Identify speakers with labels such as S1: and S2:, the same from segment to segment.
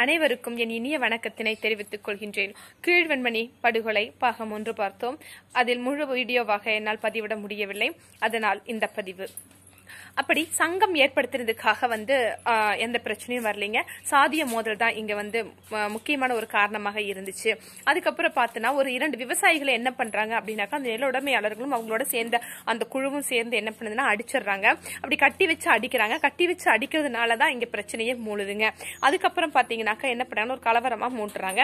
S1: அனைவருக்கும் என் இனிய வணக்கத்தினை தெரிவித்துக் கொள்கின்றேன் கீழ்வெண்மணி படுகொலை பாகம் ஒன்று பார்த்தோம் அதில் முழு வீடியோவாக என்னால் பதிவிட முடியவில்லை அதனால் இந்த பதிவு அப்படி சங்கம் ஏற்படுத்துறதுக்காக வந்து எந்த பிரச்சனையும் வரலைங்க சாதிய மோதல் தான் இங்க வந்து முக்கியமான ஒரு காரணமாக இருந்துச்சு அதுக்கப்புறம் பார்த்தோன்னா ஒரு இரண்டு விவசாயிகளை என்ன பண்றாங்க அப்படின்னாக்கா அந்த நில உடமையாளர்களும் அவங்களோட சேர்ந்த அந்த குழுவும் சேர்ந்து என்ன பண்ணுதுன்னா அடிச்சிடுறாங்க அப்படி கட்டி வச்சு அடிக்கிறாங்க கட்டி வச்சு அடிக்கிறதுனால தான் இங்க பிரச்சனையே மூழுதுங்க அதுக்கப்புறம் பாத்தீங்கன்னாக்கா என்ன பண்றாங்க ஒரு கலவரமா மூட்டுறாங்க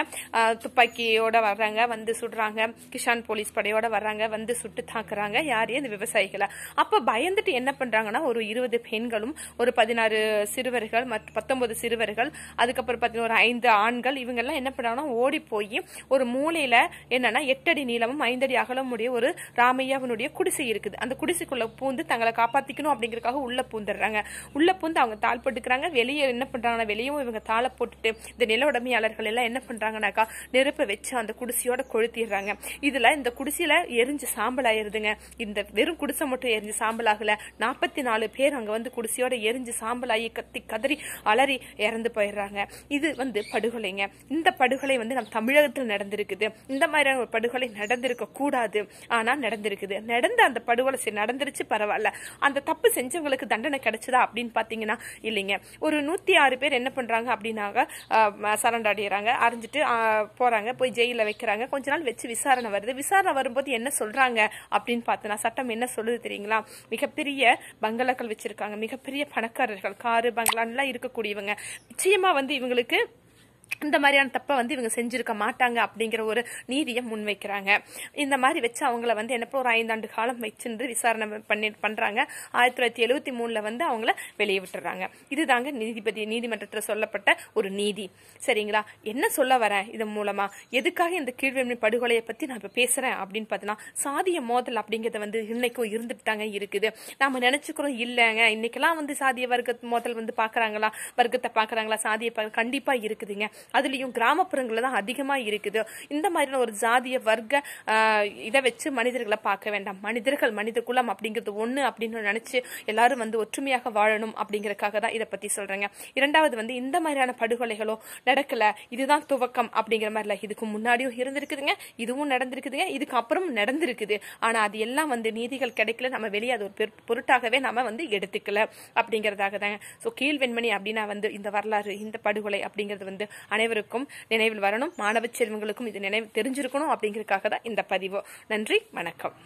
S1: துப்பாக்கியோட வர்றாங்க வந்து சுடுறாங்க கிஷான் போலீஸ் படையோட வர்றாங்க வந்து சுட்டு தாக்குறாங்க யாரையும் இந்த விவசாயிகளை அப்ப பயந்துட்டு என்ன பண்றாங்கன்னா பார்த்தீங்கன்னா ஒரு இருபது பெண்களும் ஒரு பதினாறு சிறுவர்கள் மற்றும் பத்தொன்பது சிறுவர்கள் அதுக்கப்புறம் பார்த்தீங்கன்னா ஒரு ஐந்து ஆண்கள் இவங்கெல்லாம் என்ன பண்ணாங்கன்னா ஓடி போய் ஒரு மூலையில் என்னன்னா எட்டடி நீளமும் ஐந்தடி உடைய ஒரு ராமையாவினுடைய குடிசை இருக்குது அந்த குடிசைக்குள்ள பூந்து தங்களை காப்பாற்றிக்கணும் அப்படிங்கிறதுக்காக உள்ள பூந்துடுறாங்க உள்ள பூந்து அவங்க தாழ் போட்டுக்கிறாங்க வெளியே என்ன பண்ணுறாங்கன்னா வெளியும் இவங்க தாளை போட்டுட்டு இந்த நில உடமையாளர்கள் எல்லாம் என்ன பண்ணுறாங்கனாக்கா நெருப்பை வச்சு அந்த குடிசையோட கொளுத்திடுறாங்க இதில் இந்த குடிசையில் எரிஞ்சு சாம்பல் ஆயிருதுங்க இந்த வெறும் குடிசை மட்டும் எரிஞ்சு சாம்பல் ஆகலை நாற்பத்தி நாலு பேர் அங்கே வந்து குடிசையோட எரிஞ்சு சாம்பலாகி கத்தி கதறி அலறி இறந்து போயிடுறாங்க இது வந்து படுகொலைங்க இந்த படுகொலை வந்து நம்ம தமிழகத்தில் நடந்திருக்குது இந்த மாதிரியான ஒரு படுகொலை நடந்திருக்க கூடாது ஆனா நடந்திருக்குது நடந்த அந்த படுகொலை சரி நடந்துருச்சு பரவாயில்ல அந்த தப்பு செஞ்சவங்களுக்கு தண்டனை கிடைச்சதா அப்படின்னு பார்த்தீங்கன்னா இல்லைங்க ஒரு நூத்தி ஆறு பேர் என்ன பண்றாங்க அப்படின்னாங்க சரண்ட் அடையிறாங்க அரைஞ்சிட்டு போறாங்க போய் ஜெயில வைக்கிறாங்க கொஞ்ச நாள் வச்சு விசாரணை வருது விசாரணை வரும்போது என்ன சொல்றாங்க அப்படின்னு பார்த்தோன்னா சட்டம் என்ன சொல்லுது தெரியுங்களா மிகப்பெரிய பங்க பங்களாக்கள் வச்சிருக்காங்க மிகப்பெரிய பணக்காரர்கள் காரு பங்களான்லாம் இருக்கக்கூடியவங்க நிச்சயமா வந்து இவங்களுக்கு இந்த மாதிரியான தப்பை வந்து இவங்க செஞ்சிருக்க மாட்டாங்க அப்படிங்கிற ஒரு நீதியை முன்வைக்கிறாங்க இந்த மாதிரி வச்சு அவங்கள வந்து என்னப்போ ஒரு ஐந்தாண்டு காலம் வச்சுருந்து விசாரணை பண்ணி பண்ணுறாங்க ஆயிரத்தி தொள்ளாயிரத்தி எழுபத்தி மூணில் வந்து அவங்கள வெளியே விட்டுறாங்க இதுதாங்க நீதிபதி நீதிமன்றத்தில் சொல்லப்பட்ட ஒரு நீதி சரிங்களா என்ன சொல்ல வரேன் இது மூலமாக எதுக்காக இந்த கீழ்வெண்மை படுகொலையை பற்றி நான் இப்போ பேசுகிறேன் அப்படின்னு பார்த்தீங்கன்னா சாதிய மோதல் அப்படிங்கிறத வந்து இன்னைக்கும் இருந்துட்டாங்க இருக்குது நாம் நினச்சிக்கிறோம் இல்லைங்க இன்னைக்கெல்லாம் வந்து சாதிய வர்க்க மோதல் வந்து பார்க்குறாங்களா வர்க்கத்தை பார்க்குறாங்களா சாதியை கண்டிப்பாக இருக்குதுங்க அதுலேயும் கிராமப்புறங்களில் தான் அதிகமாக இருக்குது இந்த மாதிரியான ஒரு ஜாதிய வர்க்க இதை வச்சு மனிதர்களை பார்க்க வேண்டாம் மனிதர்கள் மனித குலம் அப்படிங்கிறது ஒன்று அப்படின்னு நினச்சி எல்லாரும் வந்து ஒற்றுமையாக வாழணும் அப்படிங்கிறக்காக தான் இதை பற்றி சொல்கிறேங்க இரண்டாவது வந்து இந்த மாதிரியான படுகொலைகளோ நடக்கலை இதுதான் துவக்கம் அப்படிங்கிற மாதிரில இதுக்கு முன்னாடியும் இருந்திருக்குதுங்க இதுவும் நடந்திருக்குதுங்க இதுக்கு அப்புறம் நடந்திருக்குது ஆனால் அது எல்லாம் வந்து நீதிகள் கிடைக்கல நம்ம வெளியே அது ஒரு பொருட்டாகவே நம்ம வந்து எடுத்துக்கல அப்படிங்கிறதாக தாங்க ஸோ கீழ்வெண்மணி அப்படின்னா வந்து இந்த வரலாறு இந்த படுகொலை அப்படிங்கிறது வந்து அனைவருக்கும் நினைவில் வரணும் மாணவ செல்வங்களுக்கும் இது நினைவு தெரிஞ்சிருக்கணும் அப்படிங்கிறதுக்காக தான் இந்த பதிவு நன்றி வணக்கம்